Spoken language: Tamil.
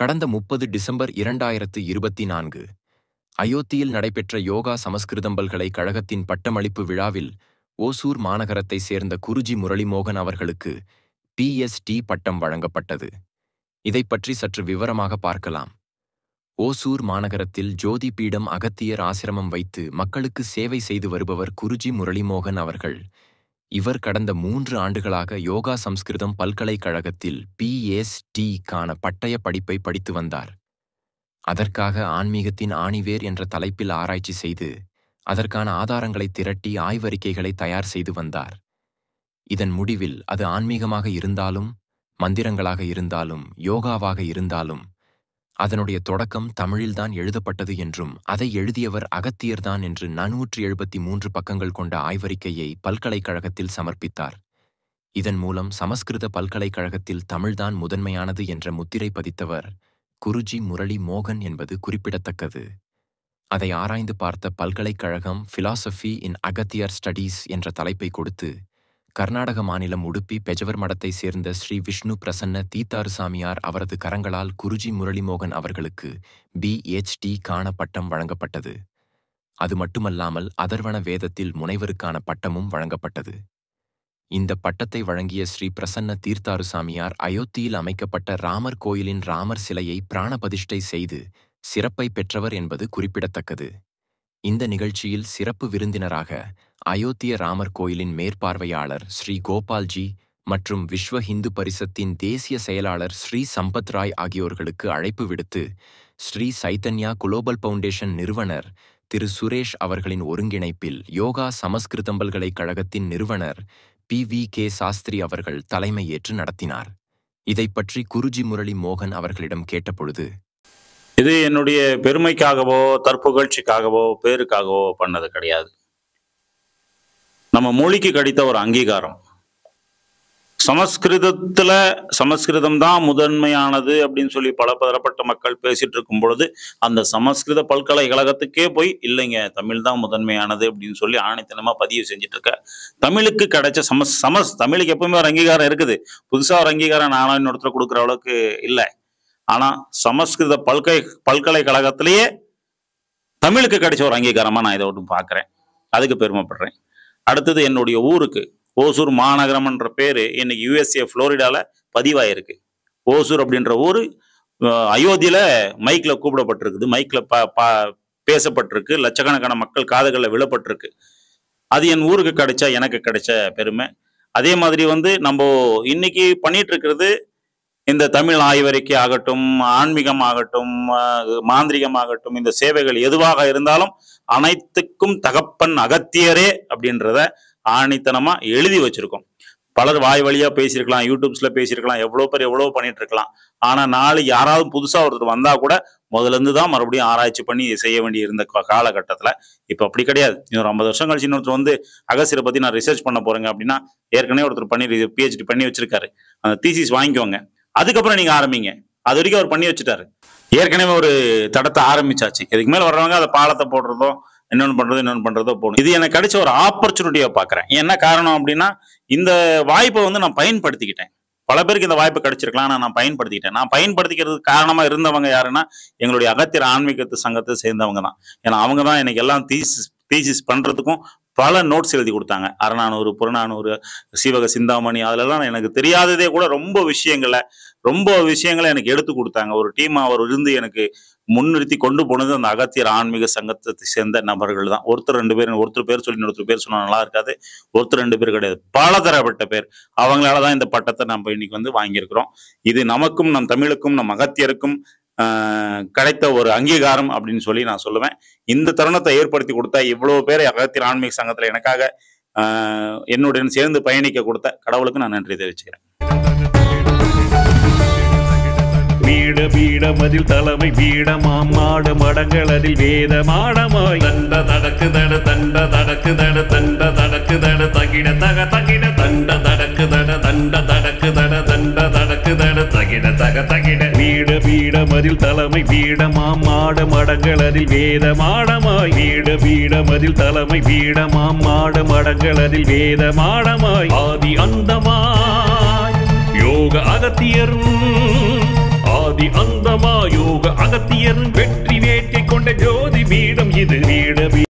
கடந்த முப்பது டிசம்பர் இரண்டாயிரத்து இருபத்தி நான்கு அயோத்தியில் நடைபெற்ற யோகா சமஸ்கிருதம் பல்கலைக்கழகத்தின் பட்டமளிப்பு விழாவில் ஓசூர் மாநகரத்தைச் சேர்ந்த குருஜி முரளிமோகன் அவர்களுக்கு பிஎஸ்டி பட்டம் வழங்கப்பட்டது இதை பற்றி சற்று விவரமாக பார்க்கலாம் ஓசூர் மாநகரத்தில் ஜோதி பீடம் அகத்தியர் ஆசிரமம் வைத்து மக்களுக்கு சேவை செய்து வருபவர் குருஜி முரளிமோகன் அவர்கள் இவர் கடந்த மூன்று ஆண்டுகளாக யோகா சம்ஸ்கிருதம் பல்கலைக்கழகத்தில் பிஎஸ்டிக்கான பட்டய படிப்பை படித்து வந்தார் அதற்காக ஆன்மீகத்தின் ஆணிவேர் என்ற தலைப்பில் ஆராய்ச்சி செய்து அதற்கான ஆதாரங்களை திரட்டி ஆய்வறிக்கைகளை தயார் செய்து வந்தார் இதன் முடிவில் அது ஆன்மீகமாக இருந்தாலும் மந்திரங்களாக இருந்தாலும் யோகாவாக இருந்தாலும் அதனுடைய தொடக்கம் தமிழில்தான் எழுதப்பட்டது என்றும் அதை எழுதியவர் அகத்தியர்தான் என்று நானூற்றி எழுபத்தி மூன்று பக்கங்கள் கொண்ட ஆய்வறிக்கையை பல்கலைக்கழகத்தில் சமர்ப்பித்தார் இதன் மூலம் சமஸ்கிருத பல்கலைக்கழகத்தில் தமிழ்தான் முதன்மையானது என்ற முத்திரை பதித்தவர் குருஜி முரளி மோகன் என்பது குறிப்பிடத்தக்கது அதை ஆராய்ந்து பார்த்த பல்கலைக்கழகம் ஃபிலாசபி இன் அகத்தியர் ஸ்டடீஸ் என்ற தலைப்பை கொடுத்து கர்நாடக மாநிலம் உடுப்பி பெஜவர் மடத்தை சேர்ந்த ஸ்ரீ விஷ்ணு பிரசன்ன தீத்தாறு சாமியார் அவரது கரங்களால் குருஜி முரளிமோகன் அவர்களுக்கு பிஎச்டி காண பட்டம் வழங்கப்பட்டது அது மட்டுமல்லாமல் அதர்வன வேதத்தில் முனைவருக்கான பட்டமும் வழங்கப்பட்டது இந்த பட்டத்தை வழங்கிய ஸ்ரீ பிரசன்ன தீர்த்தாறு சாமியார் அயோத்தியில் அமைக்கப்பட்ட ராமர் கோயிலின் ராமர் சிலையை பிராணபதிஷ்டை செய்து சிறப்பை பெற்றவர் என்பது குறிப்பிடத்தக்கது இந்த நிகழ்ச்சியில் சிறப்பு விருந்தினராக அயோத்திய ராமர் கோயிலின் மேற்பார்வையாளர் ஸ்ரீ கோபால்ஜி மற்றும் விஸ்வ ஹிந்து பரிசத்தின் தேசிய செயலாளர் ஸ்ரீ சம்பத் ராய் ஆகியோர்களுக்கு அழைப்பு விடுத்து ஸ்ரீ சைத்தன்யா குளோபல் பவுண்டேஷன் நிறுவனர் திரு சுரேஷ் அவர்களின் ஒருங்கிணைப்பில் யோகா சமஸ்கிருதம் பல்கலைக்கழகத்தின் நிறுவனர் பி வி கே சாஸ்திரி அவர்கள் தலைமையேற்று நடத்தினார் இதை பற்றி குருஜி முரளி மோகன் அவர்களிடம் கேட்டபொழுது இது என்னுடைய பெருமைக்காகவோ தற்புகழ்ச்சிக்காகவோ பேருக்காகவோ பண்ணது கிடையாது நம்ம மொழிக்கு கிடைத்த ஒரு அங்கீகாரம் சமஸ்கிருதத்துல சமஸ்கிருதம் தான் முதன்மையானது அப்படின்னு சொல்லி பல பதப்பட்ட மக்கள் பேசிட்டு இருக்கும் பொழுது அந்த சமஸ்கிருத பல்கலைக்கழகத்துக்கே போய் இல்லைங்க தமிழ் தான் முதன்மையானது அப்படின்னு சொல்லி ஆணைத்தனமா பதிவு செஞ்சுட்டு இருக்க தமிழுக்கு கிடைச்ச சமஸ் சமஸ் தமிழுக்கு எப்பவுமே ஒரு அங்கீகாரம் இருக்குது புதுசா ஒரு அங்கீகாரம் நானும் இன்னொருத்தர் கொடுக்குற அளவுக்கு இல்லை ஆனா சமஸ்கிருத பல்கலை பல்கலைக்கழகத்திலேயே தமிழுக்கு கிடைச்ச ஒரு அங்கீகாரமா நான் இதை ஒன்று பார்க்குறேன் அதுக்கு பெருமைப்படுறேன் அடுத்தது என்னுடைய ஊருக்கு ஓசூர் மாநகரம்ன்ற பேர் இன்னைக்கு யூஎஸ்ஏ ஃப்ளோரிடாவில் பதிவாயிருக்கு ஓசூர் அப்படின்ற ஊர் அயோத்தியில் மைக்கில் கூப்பிடப்பட்டிருக்குது மைக்கில் ப பா பேசப்பட்டிருக்கு லட்சக்கணக்கான மக்கள் காதுகளில் விழப்பட்டிருக்கு அது என் ஊருக்கு கிடைச்சா எனக்கு கிடைச்ச பெருமை அதே மாதிரி வந்து நம்ம இன்னைக்கு பண்ணிட்டு இருக்கிறது இந்த தமிழ் ஆய்வறிக்கை ஆகட்டும் ஆன்மீகம் ஆகட்டும் இந்த சேவைகள் எதுவாக இருந்தாலும் அனைத்துக்கும் தகப்பன் அகத்தியரே அப்படின்றத ஆணித்தனமா எழுதி வச்சிருக்கோம் பலர் வாய் வழியா பேசியிருக்கலாம் யூடியூப்ஸ்ல பேசியிருக்கலாம் எவ்வளோ பேர் எவ்வளோ பண்ணிட்டு இருக்கலாம் ஆனா நாலு யாராவது புதுசா ஒருத்தர் வந்தா கூட முதல்ல இருந்து தான் மறுபடியும் ஆராய்ச்சி பண்ணி செய்ய வேண்டி இருந்த காலகட்டத்தில் இப்போ அப்படி கிடையாது இன்னொரு ஐம்பது வருஷம் கழிச்சு இன்னொருத்தர் வந்து அகசியரை பற்றி நான் ரிசர்ச் பண்ண போறேங்க அப்படின்னா ஏற்கனவே ஒருத்தர் பண்ணி பிஹெச்டி பண்ணி வச்சிருக்காரு அந்த தீசிஸ் வாங்கிக்கோங்க அதுக்கப்புறம் நீங்க ஆரம்பிங்க அது வரைக்கும் அவர் பண்ணி வச்சுட்டாரு ஏற்கனவே ஒரு தடத்தை ஆரம்பிச்சாச்சு இதுக்கு மேல வர்றவங்க அதை பாலத்தை போடுறதோ என்னொன்னு பண்றதோ என்னொன்னு பண்றதோ போகணும் இது எனக்கு கிடைச்ச ஒரு ஆப்பர்ச்சுனிட்டியா பாக்குறேன் என்ன காரணம் அப்படின்னா இந்த வாய்ப்பை வந்து நான் பயன்படுத்திக்கிட்டேன் பல பேருக்கு இந்த வாய்ப்பு கிடைச்சிருக்கலாம் நான் பயன்படுத்திக்கிட்டேன் நான் பயன்படுத்திக்கிறதுக்கு காரணமா இருந்தவங்க யாருன்னா எங்களுடைய அகத்தியர் ஆன்மீகத்து சங்கத்தை சேர்ந்தவங்க தான் ஏன்னா அவங்க தான் எனக்கு எல்லாம் தீசிஸ் தீசிஸ் பண்றதுக்கும் பல நோட்ஸ் எழுதி கொடுத்தாங்க அறநானூறு புறநானூறு சீவக சிந்தாமணி அதுலலாம் எனக்கு தெரியாததே கூட ரொம்ப விஷயங்களை ரொம்ப விஷயங்களை எனக்கு எடுத்து கொடுத்தாங்க ஒரு டீம் அவர் இருந்து எனக்கு முன்னிறுத்தி கொண்டு போனது அந்த அகத்தியர் ஆன்மீக சங்கத்தை சேர்ந்த நபர்கள் தான் ஒருத்தர் ரெண்டு பேர் ஒருத்தர் பேர் சொல்லி ஒருத்தர் பேர் சொன்னால் நல்லா இருக்காது ஒருத்தர் ரெண்டு பேர் கிடையாது பல தரப்பட்ட பேர் அவங்களால தான் இந்த பட்டத்தை நம்ம இன்னைக்கு வந்து வாங்கியிருக்கிறோம் இது நமக்கும் நம் தமிழுக்கும் நம் அகத்தியருக்கும் கிடைத்த ஒரு அங்கீகாரம் அப்படின்னு சொல்லி நான் சொல்லுவேன் இந்த தருணத்தை ஏற்படுத்தி கொடுத்தா இவ்வளோ பேர் அகத்தியர் ஆன்மீக சங்கத்தில் எனக்காக என்னுடன் சேர்ந்து பயணிக்க கொடுத்த கடவுளுக்கு நான் நன்றி தெரிவிச்சுக்கிறேன் பீடமதில் தலைமை பீடமாம் மாடு மடங்கள் அதில் வேத மாடமாய் தண்ட தடக்கு தட தண்ட தடக்கு தட தண்ட தடக்கு தட தகிட தக தகிட தண்ட தடக்கு தட தண்ட தடக்கு தட தண்ட தடக்கு தட தகிட தக தகிட வீட பீடமதில் தலைமை பீடமாம் மாடு மடங்கள் அதில் வேத வேதமாடமாய் வீட பீடமதில் தலைமை பீடமாம் மாடு மடங்கள் அதில் வேத மாடமாய் ஆதி அந்தமாய் யோக அகத்தியரும் ஆதி அந்தமா யோக அகத்தியன் வெற்றி வேட்டை கொண்ட ஜோதி பீடம் இது வீடு